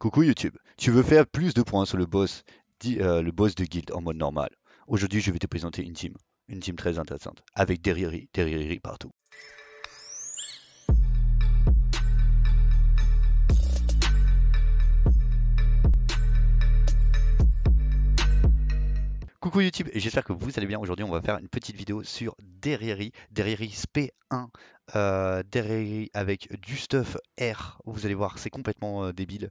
Coucou YouTube, tu veux faire plus de points sur le boss, dit euh, le boss de guild en mode normal. Aujourd'hui, je vais te présenter une team, une team très intéressante, avec des riri, des riri partout. Coucou YouTube, j'espère que vous allez bien. Aujourd'hui, on va faire une petite vidéo sur Derrieri, Derrieri SP1, euh, avec du stuff R. Vous allez voir, c'est complètement euh, débile.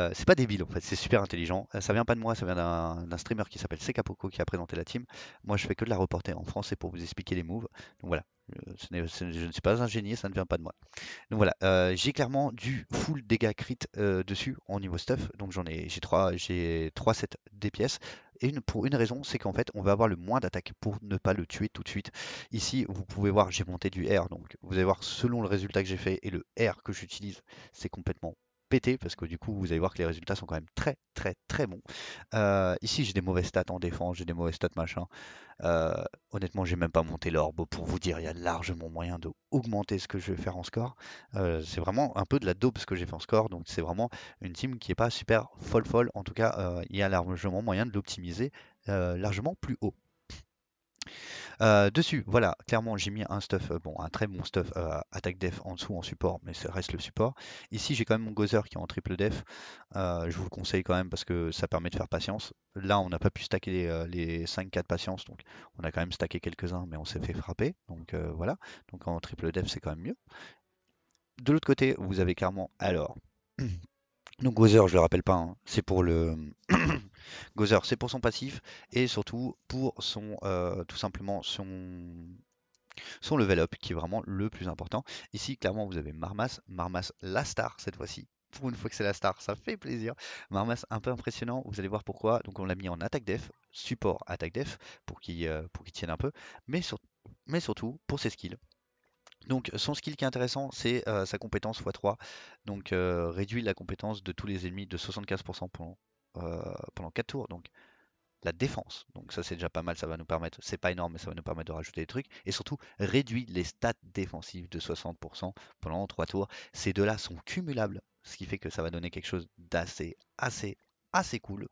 Euh, c'est pas débile en fait, c'est super intelligent. Euh, ça vient pas de moi, ça vient d'un streamer qui s'appelle Sekapoko qui a présenté la team. Moi, je fais que de la reporter en français pour vous expliquer les moves. Donc voilà, je ne suis pas un génie, ça ne vient pas de moi. Donc voilà, j'ai clairement du full dégâts crit dessus en niveau stuff. Donc j'en ai, j'ai 3, j'ai 3 sets des pièces. Et pour une raison, c'est qu'en fait, on va avoir le moins d'attaques pour ne pas le tuer tout de suite. Ici, vous pouvez voir, j'ai monté du R. Donc, vous allez voir, selon le résultat que j'ai fait et le R que j'utilise, c'est complètement pété parce que du coup vous allez voir que les résultats sont quand même très très très bons. Euh, ici j'ai des mauvaises stats en défense, j'ai des mauvaises stats machin. Euh, honnêtement j'ai même pas monté l'orbe pour vous dire il y a largement moyen de ce que je vais faire en score. Euh, c'est vraiment un peu de la dope ce que j'ai fait en score donc c'est vraiment une team qui est pas super folle folle en tout cas il y a largement moyen de l'optimiser largement plus haut. Euh, dessus, voilà, clairement j'ai mis un stuff, euh, bon un très bon stuff euh, attaque def en dessous en support, mais ça reste le support. Ici j'ai quand même mon Gozer qui est en triple def, je vous le conseille quand même parce que ça permet de faire patience. Là on n'a pas pu stacker les, les 5-4 patience, donc on a quand même stacké quelques-uns, mais on s'est fait frapper, donc voilà, donc en triple def c'est quand même mieux. De l'autre côté, vous avez clairement alors Donc Gozer, je le rappelle pas, hein. c'est pour le c'est pour son passif et surtout pour son euh, tout simplement son son level up qui est vraiment le plus important. Ici, clairement, vous avez Marmas, Marmas la star cette fois-ci. Pour une fois que c'est la star, ça fait plaisir. Marmas un peu impressionnant, vous allez voir pourquoi. Donc on l'a mis en attaque def, support attaque def pour qu'il euh, tienne un peu, mais surtout pour ses skills donc son skill qui est intéressant, c'est euh, sa compétence x3. Donc euh, réduit la compétence de tous les ennemis de 75% pendant, euh, pendant 4 tours. Donc la défense. Donc ça c'est déjà pas mal, ça va nous permettre, c'est pas énorme mais ça va nous permettre de rajouter des trucs. Et surtout réduit les stats défensives de 60% pendant 3 tours. Ces deux-là sont cumulables, ce qui fait que ça va donner quelque chose d'assez assez assez cool.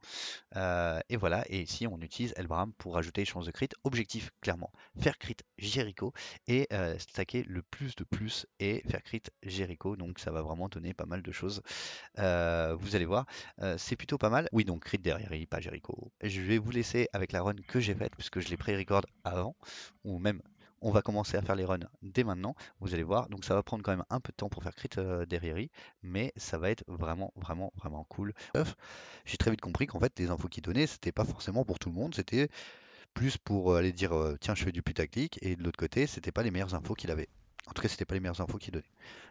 et voilà, et ici on utilise Elbram pour ajouter les chances de crit. Objectif clairement, faire crit Jericho et stacker le plus de plus et faire crit Jericho. Donc ça va vraiment donner pas mal de choses. vous allez voir, c'est plutôt pas mal. Oui, donc crit derrière, il pas Jericho. Je vais vous laisser avec la run que j'ai faite puisque je l'ai pré-record avant ou même on va commencer à faire les runs dès maintenant. Vous allez voir, donc ça va prendre quand même un peu de temps pour faire crit derrière euh, derrière, mais ça va être vraiment, vraiment, vraiment cool. J'ai très vite compris qu'en fait, les infos qu'il donnait, c'était pas forcément pour tout le monde, c'était plus pour euh, aller dire euh, tiens, je fais du putaclic, et de l'autre côté, c'était pas les meilleures infos qu'il avait. En tout cas, c'était pas les meilleures infos qu'il donnait.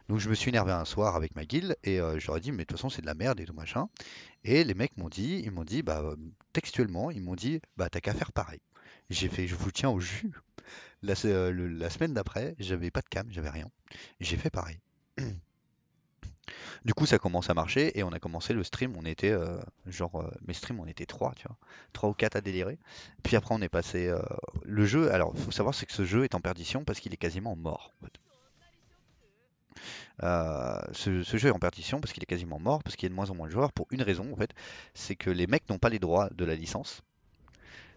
Donc je me suis énervé un soir avec ma guilde et je leur ai dit mais de toute façon c'est de la merde et tout machin. Et les mecs m'ont dit, ils m'ont dit bah textuellement, ils m'ont dit bah t'as qu'à faire pareil. J'ai fait je vous tiens au jus. Euh, la, semaine d'après, j'avais pas de cam, j'avais rien. J'ai fait pareil. Du coup, ça commence à marcher et on a commencé le stream. On était euh, genre, euh, mes streams, on était trois tu vois, ou quatre à délirer. Puis après, on est passé le jeu. Alors, faut savoir, c'est que ce jeu est en perdition parce qu'il est quasiment mort. ce, ce, jeu est en perdition parce qu'il est quasiment mort, parce qu'il y a de moins en moins de joueurs pour une raison en fait, c'est que les mecs n'ont pas les droits de la licence,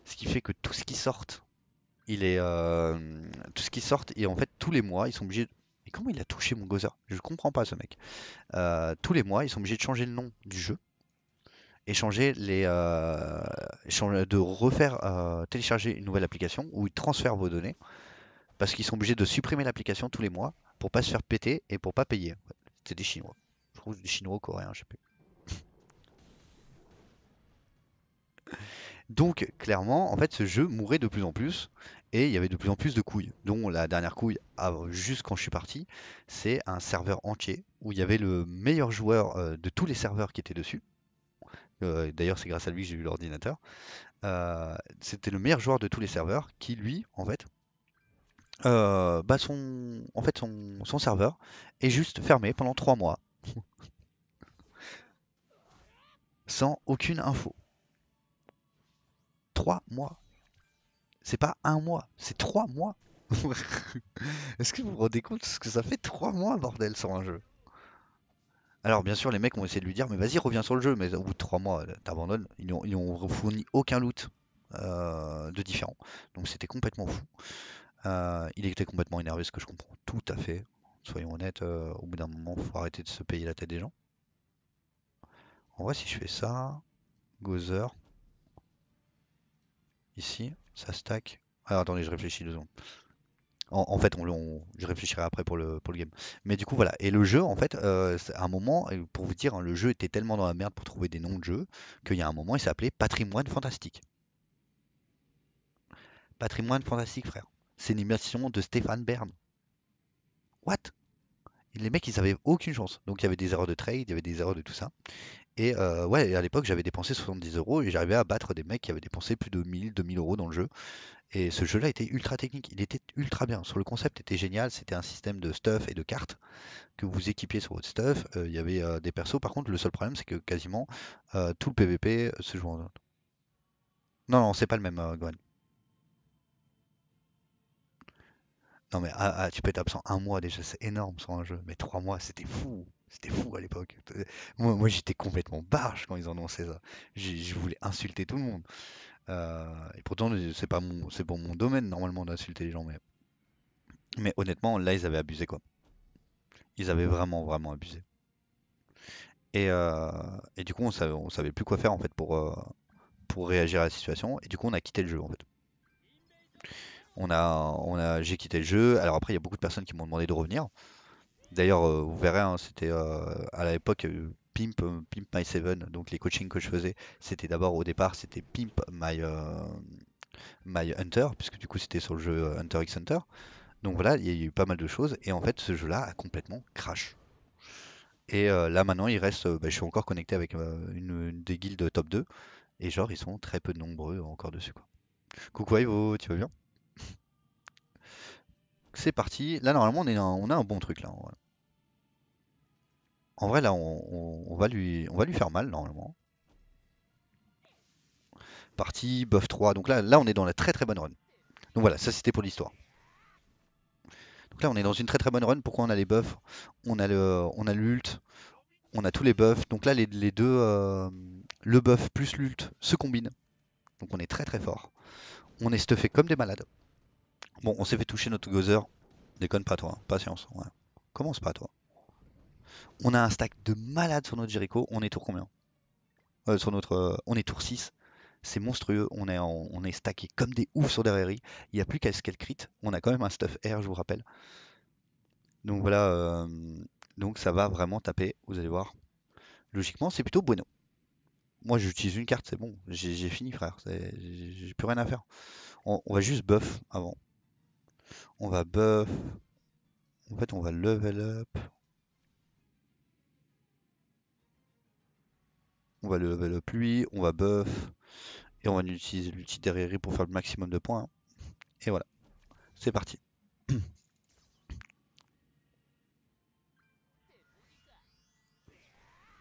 ce qui fait que tout ce qui sort il est euh, tout ce qui sortent et en fait tous les mois ils sont obligés de... mais comment il a touché mon goza Je comprends pas ce mec. Euh, tous les mois, ils sont obligés de changer le nom du jeu et les, euh, de refaire télécharger une nouvelle application où ils transfèrent vos données parce qu'ils sont obligés de supprimer l'application tous les mois pour pas se faire péter et pour pas payer. c'est des Chinois. Je trouve des Chinois, Coréens, je sais plus. Donc clairement, en fait, ce jeu mourait de plus en plus et il y avait de plus en plus de couilles, dont la dernière couille, juste quand je suis parti, c'est un serveur entier où il y avait le meilleur joueur euh, de tous les serveurs qui était dessus. Euh, d'ailleurs, c'est grâce à lui que j'ai eu l'ordinateur. Euh, c'était le meilleur joueur de tous les serveurs qui, lui, en fait, bah, son, en fait son, son serveur est juste fermé pendant 3 mois. Sans aucune info. 3 mois. C'est pas un mois, c'est trois mois. Est-ce que vous vous rendez compte ce que ça fait trois mois, bordel, sur un jeu alors bien sûr les mecs ont essayé de lui dire mais vas-y reviens sur le jeu mais au bout de trois mois euh, t'abandonnes, ils n'ont fourni aucun loot euh, de différent. Donc c'était complètement fou. Euh, il était complètement énervé ce que je comprends tout à fait. Soyons honnêtes, au bout d'un moment faut arrêter de se payer la tête des gens. On voit si je fais ça. Gozer. Ici ça stack. Alors, ah, attendez, je réfléchis deux secondes. En, fait, on, je réfléchirai après pour le, pour game. Mais du coup, voilà. Et le jeu, en fait, à euh, un moment, pour vous dire, hein, le jeu était tellement dans la merde pour trouver des noms de jeux qu'il y a un moment, il s'appelait Patrimoine Fantastique. Patrimoine Fantastique, frère. C'est une immersion de Stéphane Bern. What les mecs, ils avaient aucune chance. Donc, il y avait des erreurs de trade, il y avait des erreurs de tout ça. Et euh, ouais, à l'époque, j'avais dépensé 70 euros et j'arrivais à battre des mecs qui avaient dépensé plus de 1000, 2000 euros dans le jeu. Et ce jeu-là était ultra technique, il était ultra bien. Sur le concept, était génial. C'était un système de stuff et de cartes que vous équipiez sur votre stuff. Euh, il y avait euh, des persos. Par contre, le seul problème, c'est que quasiment tout le PVP se joue en. Non, non, c'est pas le même, Gohan. Non, mais ah, ah, tu peux être absent un mois déjà, c'est énorme sur un jeu. Mais trois mois, c'était fou. C'était fou à l'époque. Moi, j'étais complètement barge quand ils annonçaient ça. Je, voulais insulter tout le monde. Euh, et pourtant, c'est pas mon, c'est mon domaine normalement d'insulter les gens, mais, mais honnêtement, là, ils avaient abusé quoi. Ils avaient vraiment, vraiment abusé. Et, euh, du coup, on savait, savait plus quoi faire en fait pour, euh, pour réagir à la situation. Et du coup, on a quitté le jeu en fait. On a, on j'ai quitté le jeu. Alors après, il y a beaucoup de personnes qui m'ont demandé de revenir. D'ailleurs, euh, vous verrez, hein, c'était euh, à l'époque Pimp, My Seven, donc les coachings que je faisais, c'était d'abord au départ, c'était Pimp My, euh, My Hunter, puisque du coup c'était sur le jeu Hunter x Hunter. Donc voilà, il y a eu pas mal de choses, et en fait ce jeu-là a complètement crash. Et là maintenant, il reste, bah, je suis encore connecté avec une, des guildes top 2, et genre ils sont très peu nombreux encore dessus. Quoi. Coucou Ivo, tu vas bien c'est parti. Là, normalement, on, on, a un bon truc là. En vrai, là, on, va lui, faire mal, normalement. Parti, buff 3. Donc là, là, on est dans la très très bonne run. Donc voilà, ça c'était pour l'histoire. Donc là, on est dans une très très bonne run. Pourquoi on a les buffs On a le, on a l'ult, on a tous les buffs. Donc là, les, deux, euh, le buff plus l'ult se combinent. Donc on est très très fort. On est stuffé comme des malades. Bon, on s'est fait toucher notre Gozer, Déconne pas toi, patience. Commence pas toi. On a un stack de malade sur notre Jericho. On est tour combien euh, Sur notre, euh, On est tour 6. C'est monstrueux. On est, on est stacké comme des oufs sur des Il n'y a plus qu'à ce qu'elle crit. On a quand même un stuff air, je vous rappelle. Donc voilà. Euh, donc ça va vraiment taper. Vous allez voir. Logiquement, c'est plutôt bueno. Moi, j'utilise une carte, c'est bon. J'ai fini, frère. J'ai plus rien à faire. On, on va juste buff avant. On va buff. En fait, on va level up. On va level up lui, on va buff. Et on va utiliser l'outil derrière pour faire le maximum de points. Et voilà. C'est parti.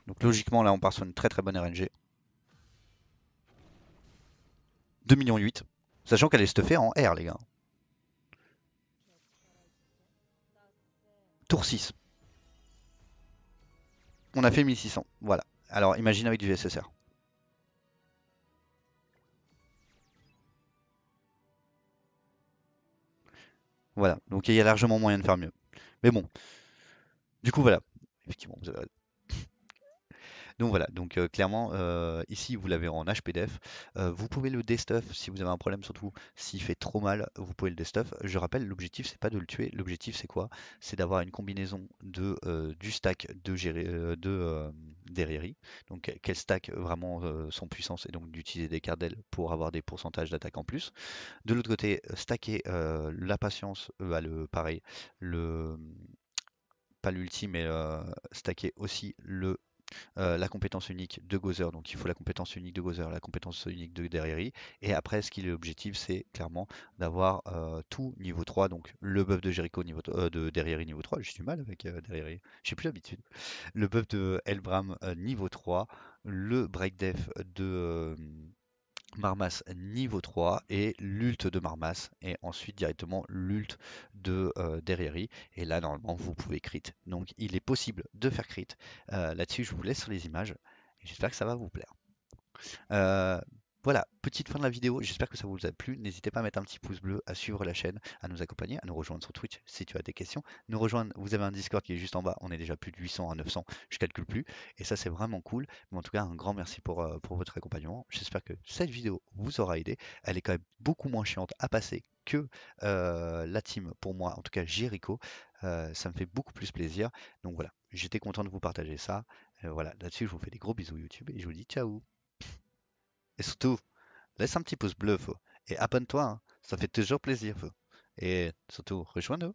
Donc logiquement là on part sur une très très bonne RNG. 2 millions 8. Sachant qu'elle est stuffée en R les gars. Tour 6. On a fait 1600. Voilà. Alors imagine avec du SSR. Voilà. Donc il y a largement moyen de faire mieux. Mais bon. Du coup, voilà. Effectivement, vous avez donc voilà, donc euh, clairement, euh, ici vous l'avez en HPDF. Euh, vous pouvez le destuff si vous avez un problème, surtout s'il fait trop mal, vous pouvez le destuff. Je rappelle, l'objectif c'est pas de le tuer, l'objectif c'est quoi C'est d'avoir une combinaison de, du stack de, gérer, de Donc quel stack vraiment son puissance et donc d'utiliser des cardels pour avoir des pourcentages d'attaque en plus. De l'autre côté, stacker la patience, va bah, le, pareil, le pas l'ultime, mais stacker aussi le euh, la compétence unique de Gozer, donc il faut la compétence unique de Gozer, la compétence unique de Derriri, et après ce qui est l'objectif c'est clairement d'avoir euh, tout niveau 3, donc le buff de Jericho niveau euh, de Derriri niveau 3, je suis mal avec je j'ai plus d'habitude. le buff de Elbram niveau 3, le break def de Marmas niveau 3 et l'ult de Marmas et ensuite directement l'ult de euh, et là normalement vous pouvez crit donc il est possible de faire crit euh, là dessus je vous laisse sur les images j'espère que ça va vous plaire euh, voilà, petite fin de la vidéo, j'espère que ça vous a plu. N'hésitez pas à mettre un petit pouce bleu, à suivre la chaîne, à nous accompagner, à nous rejoindre sur Twitch si tu as des questions. Nous rejoindre, vous avez un Discord qui est juste en bas, on est déjà plus de 800 à 900, je calcule plus. Et ça c'est vraiment cool. Mais en tout cas, un grand merci pour, euh, pour votre accompagnement. J'espère que cette vidéo vous aura aidé. Elle est quand même beaucoup moins chiante à passer que euh, la team pour moi, en tout cas Jericho. Euh, ça me fait beaucoup plus plaisir. Donc voilà, j'étais content de vous partager ça. voilà, là-dessus, je vous fais des gros bisous YouTube et je vous dis ciao et surtout, laisse un petit pouce bleu, Et abonne-toi, hein. ça fait toujours plaisir, Et surtout, rejoins-nous.